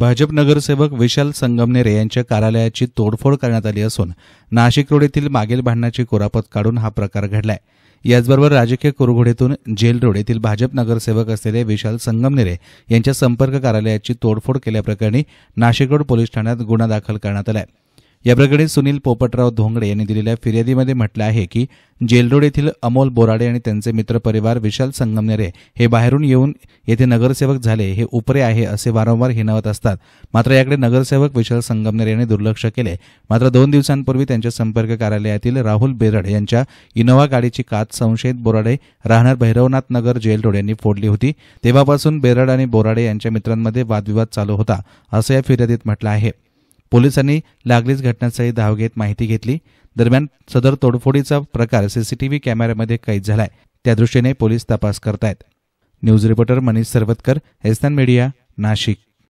भाजप नगरसेवक विशाल संगमनेरे यांच्या कार्यालयाची तोडफोड करण्यात आली असून नाशिक रोड येथील मागील भांडणाची कुरापत काढून हा प्रकार घडलाय याचबरोबर राजकीय कुरघोडीतून जेल रोड येथील भाजप नगरसेवक असलेले विशाल संगमनेरे यांच्या संपर्क कार्यालयाची तोडफोड केल्याप्रकरणी नाशिक रोड पोलीस ठाण्यात गुन्हा दाखल करण्यात आला आहे याप्रकरणी सुनील पोपटराव धोंगडे यांनी दिलेल्या फिर्यादीमध्ये म्हटलं आहे की जेलरोड येथील अमोल बोराडे आणि त्यांचे मित्रपरिवार विशाल संगमनेरे हे बाहेरून येऊन येथे नगरसेवक झाले हे उपरे आहे असे वारंवार हिनावत असतात मात्र याकडे नगरसेवक विशाल संगमनेरे यांनी दुर्लक्ष केले मात्र दोन दिवसांपूर्वी त्यांच्या संपर्क कार्यालयातील राहुल बेरड यांच्या इनोव्हा गाडीची कात संशयित बोराडे राहणार भैरवनाथ नगर जेलरोड यांनी फोडली होती तेव्हापासून बेरड आणि बोराडे यांच्या मित्रांमध्ये वादविवाद चालू होता असं या फिर्यादीत म्हटलं आहे पोलिसांनी लागलीच घटनास्थळी धाव घेत माहिती घेतली दरम्यान सदर तोडफोडीचा प्रकार सीसीटीव्ही कॅमेऱ्यामध्ये कैद झालाय त्या दृष्टीने पोलीस तपास करतायत news reporter Manish Sarwatkar SN media Nashik